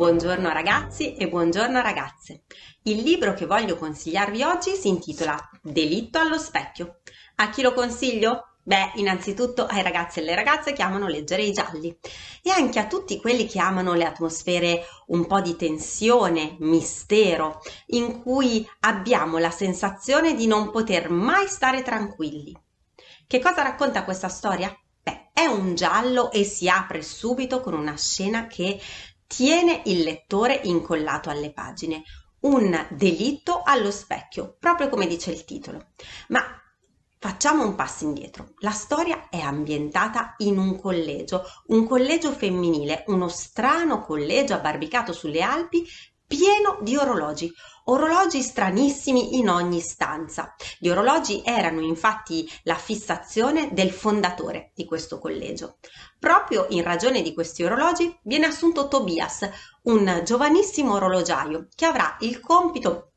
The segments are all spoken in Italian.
Buongiorno ragazzi e buongiorno ragazze. Il libro che voglio consigliarvi oggi si intitola Delitto allo specchio. A chi lo consiglio? Beh, innanzitutto ai ragazzi e alle ragazze che amano leggere i gialli e anche a tutti quelli che amano le atmosfere un po' di tensione, mistero, in cui abbiamo la sensazione di non poter mai stare tranquilli. Che cosa racconta questa storia? Beh, è un giallo e si apre subito con una scena che tiene il lettore incollato alle pagine. Un delitto allo specchio, proprio come dice il titolo. Ma Facciamo un passo indietro. La storia è ambientata in un collegio, un collegio femminile, uno strano collegio abbarbicato sulle Alpi pieno di orologi, orologi stranissimi in ogni stanza. Gli orologi erano infatti la fissazione del fondatore di questo collegio. Proprio in ragione di questi orologi viene assunto Tobias, un giovanissimo orologiaio che avrà il compito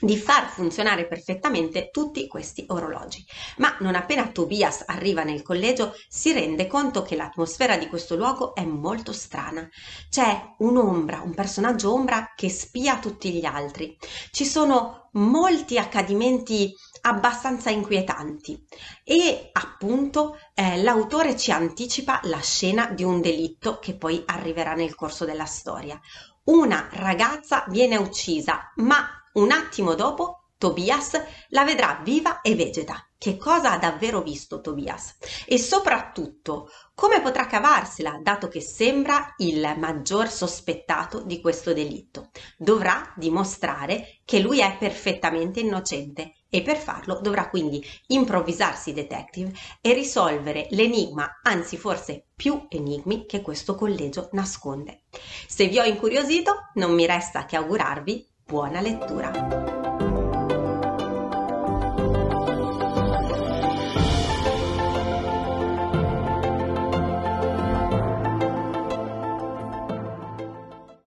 di far funzionare perfettamente tutti questi orologi. Ma non appena Tobias arriva nel collegio si rende conto che l'atmosfera di questo luogo è molto strana. C'è un'ombra, un personaggio ombra che spia tutti gli altri. Ci sono molti accadimenti abbastanza inquietanti e appunto eh, l'autore ci anticipa la scena di un delitto che poi arriverà nel corso della storia. Una ragazza viene uccisa, ma un attimo dopo Tobias la vedrà viva e vegeta. Che cosa ha davvero visto Tobias? E soprattutto, come potrà cavarsela, dato che sembra il maggior sospettato di questo delitto? Dovrà dimostrare che lui è perfettamente innocente e per farlo dovrà quindi improvvisarsi detective e risolvere l'enigma, anzi forse più enigmi che questo collegio nasconde. Se vi ho incuriosito, non mi resta che augurarvi buona lettura.